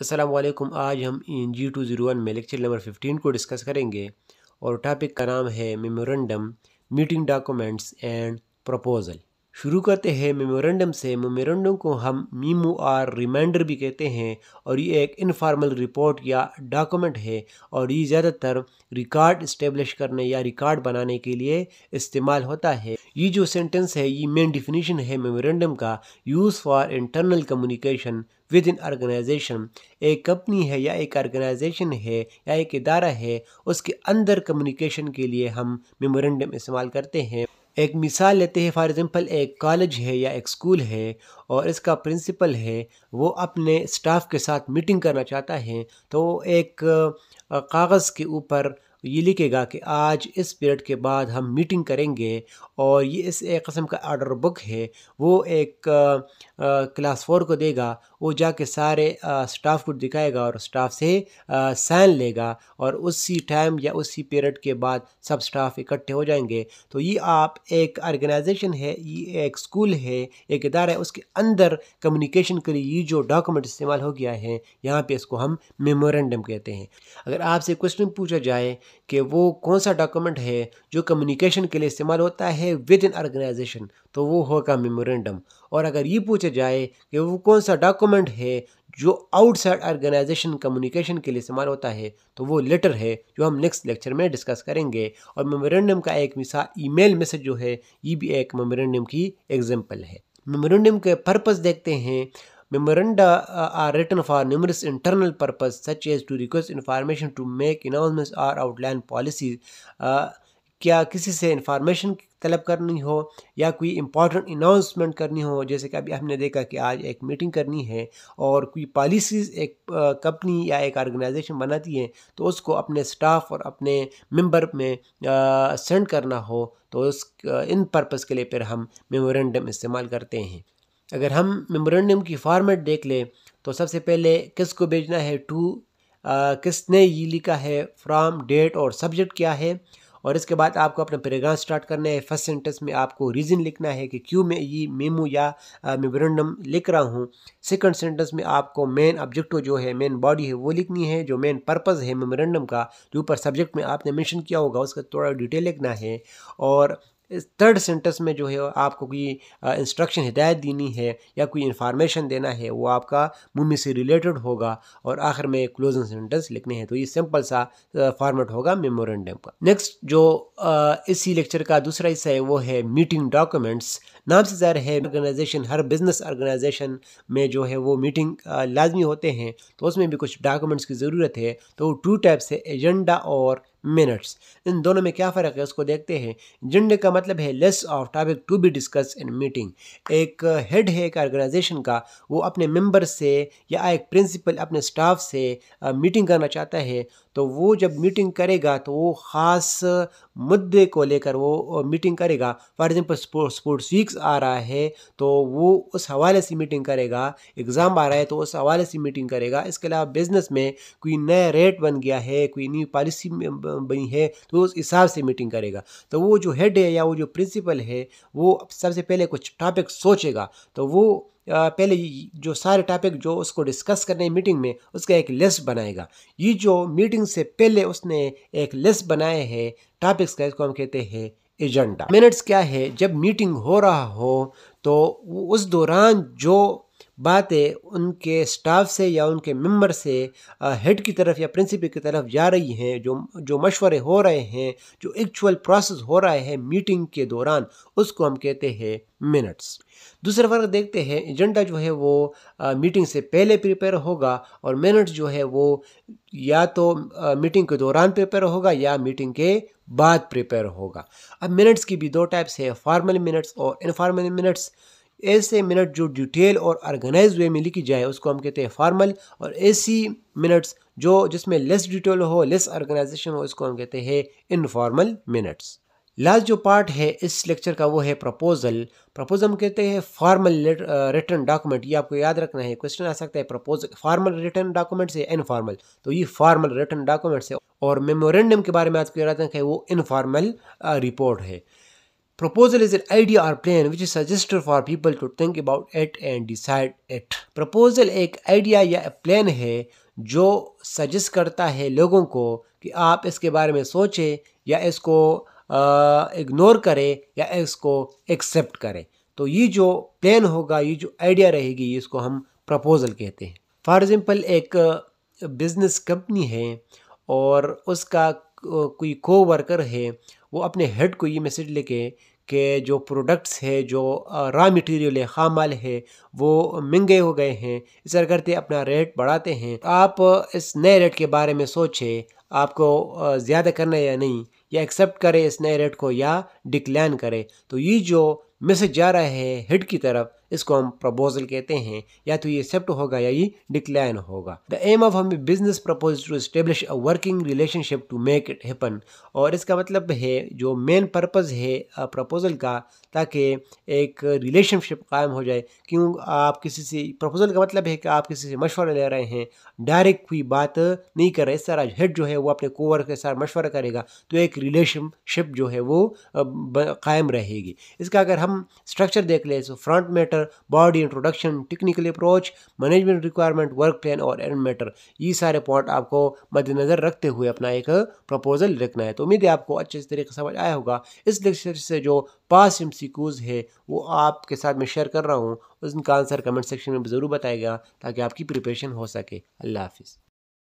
असलम आज हम इन जी टू ज़ीरो वन में लेक्चर नंबर फिफ्टीन को डिस्कस करेंगे और टॉपिक का नाम है memorandum meeting documents and proposal शुरू करते हैं मेमोरेंडम से मेमोरेंडम को हम मीमो आर रिमाइंडर भी कहते हैं और ये एक इनफॉर्मल रिपोर्ट या डॉक्यूमेंट है और ये ज़्यादातर रिकॉर्ड इस्टेब्लिश करने या रिकॉर्ड बनाने के लिए इस्तेमाल होता है ये जो सेंटेंस है ये मेन डिफिनीशन है मेमोरेंडम का use for internal communication within organization एक कंपनी है या एक ऑर्गेनाइजेशन है या एक इदारा है उसके अंदर कम्युनिकेशन के लिए हम मेमोरेंडम इस्तेमाल करते हैं एक मिसाल लेते हैं फॉर एग्ज़ाम्पल एक कॉलेज है या एक स्कूल है और इसका प्रिंसिपल है वो अपने स्टाफ के साथ मीटिंग करना चाहता है तो एक कागज़ के ऊपर तो ये लिखेगा कि आज इस पीरियड के बाद हम मीटिंग करेंगे और ये इस एक कस्म का आर्डर बुक है वो एक आ, क्लास फोर को देगा वो जाके सारे आ, स्टाफ को दिखाएगा और स्टाफ से साइन लेगा और उसी टाइम या उसी पीरियड के बाद सब स्टाफ इकट्ठे हो जाएंगे तो ये आप एक ऑर्गेनाइजेशन है ये एक स्कूल है एक इदारा है उसके अंदर कम्युनिकेशन के लिए ये जो डॉक्यूमेंट इस्तेमाल हो गया है यहाँ पर इसको हम मेमोरेंडम कहते हैं अगर आपसे क्वेश्चन पूछा जाए कि वो कौन सा डॉक्यूमेंट है जो कम्युनिकेशन के लिए इस्तेमाल होता है विद इन ऑर्गेनाइजेशन तो वो होगा मेमोरेंडम और अगर ये पूछा जाए कि वो कौन सा डॉक्यूमेंट है जो आउटसाइड ऑर्गेनाइजेशन कम्युनिकेशन के लिए इस्तेमाल होता है तो वो लेटर है जो हम नेक्स्ट लेक्चर में डिस्कस करेंगे और मेमोरेंडम का एक मिसाल मेल मैसेज जो है ये भी एक मेमोरेंडम की एग्जाम्पल है मेमोरेंडम के पर्पज़ देखते हैं Memoranda uh, are written for numerous internal purposes, such as to request information to make announcements or outline policies. Uh, क्या किसी से इंफॉर्मेशन तलब करनी हो या कोई इम्पॉर्टेंट अनाउंसमेंट करनी हो जैसे कि अभी हमने देखा कि आज एक मीटिंग करनी है और कोई पॉलिसीज़ एक कंपनी uh, या एक ऑर्गेनाइजेशन बनाती है तो उसको अपने स्टाफ और अपने मेंबर में सेंड uh, करना हो तो उस uh, इन पर्पस के लिए फिर हम मेमोरेंडम इस्तेमाल करते हैं अगर हम मेमोरेंडम की फॉर्मेट देख लें तो सबसे पहले किस को भेजना है टू किसने ये लिखा है फ्राम डेट और सब्जेक्ट क्या है और इसके बाद आपको अपना पैराग्राम स्टार्ट करना है फर्स्ट सेंटेंस में आपको रीज़न लिखना है कि क्यों मैं ये मेमो या मेमोरेंडम लिख रहा हूँ सेकंड सेंटेंस में आपको मेन ऑब्जेक्टिव जो है मेन बॉडी है वो लिखनी है जो मेन पर्पज़ है मेमोरेंडम का जो ऊपर सब्जेक्ट में आपने मेंशन किया होगा उसका थोड़ा डिटेल लिखना है और इस थर्ड सेंटेंस में जो है आपको कोई इंस्ट्रक्शन हिदायत देनी है या कोई इंफॉर्मेशन देना है वो आपका मम्मी से रिलेटेड होगा और आखिर में क्लोजिंग सेंटेंस लिखने हैं तो ये सिंपल सा फॉर्मेट होगा मेमोरेंडम का नेक्स्ट जो इसी लेक्चर का दूसरा हिस्सा है वो है मीटिंग डॉक्यूमेंट्स नाम से ज़ाहिर है ऑर्गेनाइजेशन हर बिज़नेस ऑर्गेनाइजेशन में जो है वो मीटिंग लाजमी होते हैं तो उसमें भी कुछ डॉक्यूमेंट्स की ज़रूरत है तो टू टाइप्स है एजेंडा और मिनट्स इन दोनों में क्या फ़र्क है उसको देखते हैं एजेंडे का मतलब है list of topic to be discussed in meeting एक हेड है एक ऑर्गेनाइजेशन का वो अपने मेंबर से या एक प्रिंसिपल अपने स्टाफ से मीटिंग करना चाहता है तो वो जब मीटिंग करेगा तो वो ख़ास मुद्दे को लेकर वो मीटिंग करेगा फॉर एग्ज़ाम्पल स्पोर्ट्स वीक्स आ रहा है तो वो उस हवाले से मीटिंग करेगा एग्ज़ाम आ रहा है तो उस हवाले से मीटिंग करेगा इसके अलावा बिज़नेस में कोई नया रेट बन गया है कोई नई पॉलिसी बनी है तो उस हिसाब से मीटिंग करेगा तो वो जो हेड है या वो जो प्रिंसिपल है वो सबसे पहले कुछ टॉपिक सोचेगा तो वो पहले जो सारे टॉपिक जो उसको डिस्कस करने मीटिंग में उसका एक लिस्ट बनाएगा ये जो मीटिंग से पहले उसने एक लिस्ट बनाए है टॉपिक्स का इसको हम कहते हैं एजेंडा मिनट्स क्या है जब मीटिंग हो रहा हो तो उस दौरान जो बातें उनके स्टाफ से या उनके मेंबर से हेड की तरफ या प्रिंसिपल की तरफ जा रही हैं जो जो मशवरे हो रहे हैं जो एक्चुअल प्रोसेस हो रहा है मीटिंग के दौरान उसको हम कहते हैं मिनट्स दूसरा फर्क देखते हैं एजेंडा जो है वो आ, मीटिंग से पहले प्रिपेयर होगा और मिनट्स जो है वो या तो आ, मीटिंग के दौरान प्रिपेयर होगा या मीटिंग के बाद प्रिपेयर होगा अब मिनट्स की भी दो टाइप्स है फॉर्मल मिनट्स और इनफॉर्मल मिनट्स ऐसे मिनट जो डिटेल और ऑर्गेनाइज वे में लिखी जाए उसको हम कहते हैं फॉर्मल और ऐसी मिनट्स जो जिसमें लेस डिटेल हो लेस ऑर्गेनाइजेशन हो इसको हम कहते हैं इनफॉर्मल मिनट्स लास्ट जो पार्ट है इस लेक्चर का वो है प्रपोजल प्रपोजल हम कहते हैं फॉर्मल रिटर्न डॉक्यूमेंट ये आपको याद रखना है क्वेश्चन आ सकता है प्रपोजल फॉर्मल रिटर्न डॉक्यूमेंट से इनफॉर्मल तो ये फॉर्मल रिटर्न डॉक्यूमेंट है और मेमोरेंडम के बारे में आज को याद रखना है वो इनफॉर्मल रिपोर्ट है Proposal is an idea or plan which is suggested for people to think about it and decide it. Proposal एक idea या plan है जो suggest करता है लोगों को कि आप इसके बारे में सोचें या इसको ignore करें या इसको accept करें तो ये जो plan होगा ये जो idea रहेगी इसको हम proposal कहते हैं For example, एक business company है और उसका कोई co-worker है वो अपने हेड को ये मैसेज लेके कि जो प्रोडक्ट्स है जो रॉ मटेरियल है खाम माल है वो महंगे हो गए हैं इस तरह करते अपना रेट बढ़ाते हैं तो आप इस नए रेट के बारे में सोचें आपको ज़्यादा करना या नहीं या एक्सेप्ट करें इस नए रेट को या डिक्लाइन करें तो ये जो मैसेज जा रहा है हेड की तरफ इसको हम प्रपोजल कहते हैं या तो ये एक्सेप्ट होगा या ये डिक्लाइन होगा द एम ऑफ हम business propose to establish a working relationship to make it happen और इसका मतलब है जो मेन पर्पज़ है प्रपोजल का ताकि एक रिलेशनशिप कायम हो जाए क्यों आप किसी से प्रपोजल का मतलब है कि आप किसी से मशवरा ले रहे हैं डायरेक्ट कोई बात नहीं कर रहे इस तरह हेड जो है वो अपने कोवर के साथ मशवरा करेगा तो एक रिलेशनशिप जो है वो कायम रहेगी इसका अगर हम स्ट्रक्चर देख लें तो front matter matter body introduction technical approach management requirement work plan और एंड मैटर ये सारे पॉइंट आपको मद्देनजर रखते हुए अपना एक प्रपोजल लिखना है तो उम्मीद है आपको अच्छे तरीके समझ आया होगा इस लेक्चर से जो पास एम है वो आपके साथ मैं शेयर कर रहा हूँ उनका आंसर कमेंट सेक्शन में ज़रूर बताएगा ताकि आपकी प्रिपरेशन हो सके अल्लाह हाफिज़